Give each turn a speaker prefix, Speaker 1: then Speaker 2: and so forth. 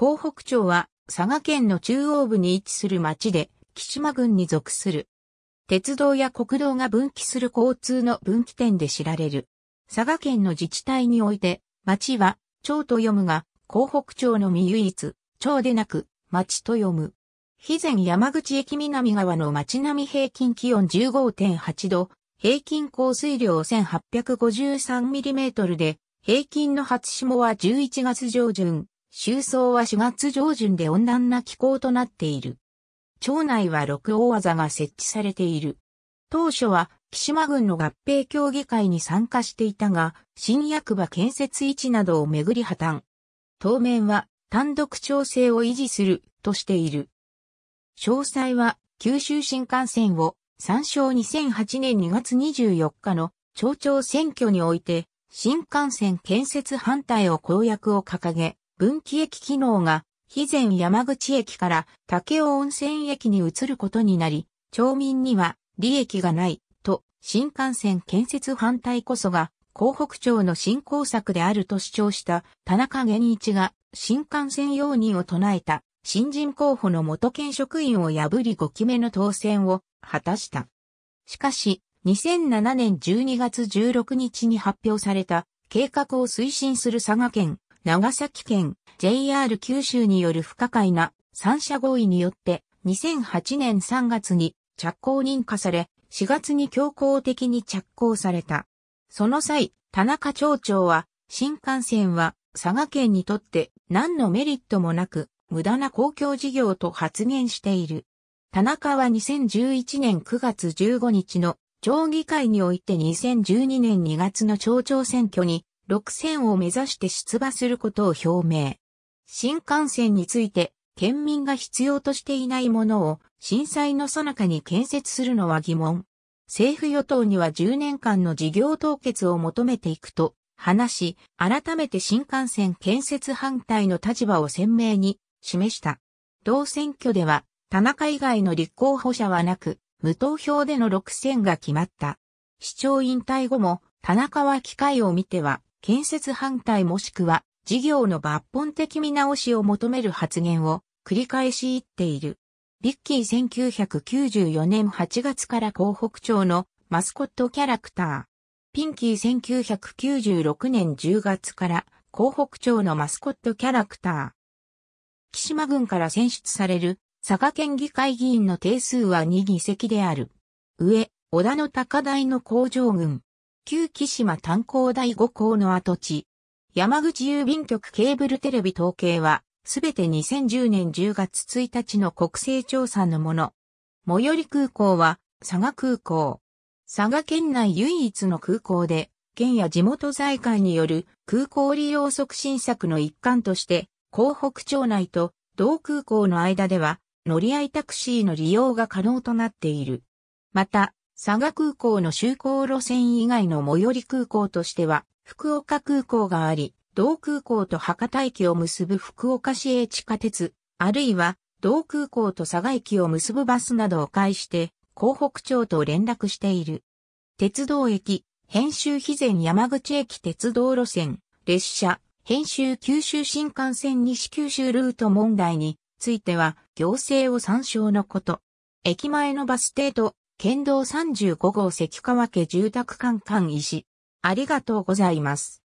Speaker 1: 江北町は佐賀県の中央部に位置する町で、木島郡に属する。鉄道や国道が分岐する交通の分岐点で知られる。佐賀県の自治体において、町は、町と読むが、江北町のみ唯一、町でなく、町と読む。肥前山口駅南側の町並み平均気温15.8度、平均降水量1 8 5 3トルで、平均の初霜は11月上旬、収葬は4月上旬で温暖な気候となっている。町内は六大技が設置されている。当初は、岸島郡の合併協議会に参加していたが、新役場建設位置などをめぐり破綻。当面は、単独調整を維持する、としている。詳細は、九州新幹線を、参照2008年2月24日の町長選挙において、新幹線建設反対を公約を掲げ、分岐駅機能が、肥前山口駅から武雄温泉駅に移ることになり、町民には利益がない、と、新幹線建設反対こそが、江北町の振興策であると主張した田中源一が新幹線容認を唱えた新人候補の元県職員を破り5期目の当選を果たした。しかし、2007年12月16日に発表された計画を推進する佐賀県長崎県 JR 九州による不可解な三者合意によって2008年3月に着工認可され、4月に強行的に着工された。その際、田中町長は、新幹線は佐賀県にとって何のメリットもなく、無駄な公共事業と発言している。田中は2011年9月15日の町議会において2012年2月の町長選挙に6選を目指して出馬することを表明。新幹線について、県民が必要としていないものを震災の最中に建設するのは疑問。政府与党には10年間の事業凍結を求めていくと話し、改めて新幹線建設反対の立場を鮮明に示した。同選挙では、田中以外の立候補者はなく、無投票での6選が決まった。市長引退後も、田中は機会を見ては、建設反対もしくは事業の抜本的見直しを求める発言を繰り返し言っている。ビッキー1994年8月から広北町のマスコットキャラクター。ピンキー1996年10月から広北町のマスコットキャラクター。岸間郡から選出される佐賀県議会議員の定数は2議席である。上、織田の高台の工場群、旧木島炭鉱第5校の跡地。山口郵便局ケーブルテレビ統計は、すべて2010年10月1日の国勢調査のもの。最寄り空港は、佐賀空港。佐賀県内唯一の空港で、県や地元財界による空港利用促進策の一環として、港北町内と同空港の間では、乗り合いタクシーの利用が可能となっている。また、佐賀空港の就航路線以外の最寄り空港としては、福岡空港があり、同空港と博多駅を結ぶ福岡市営地下鉄、あるいは、同空港と佐賀駅を結ぶバスなどを介して、江北町と連絡している。鉄道駅、編集肥前山口駅鉄道路線、列車、編集九州新幹線西九州ルート問題については、行政を参照のこと。駅前のバス停と県道35号関川家住宅館館石。ありがとうございます。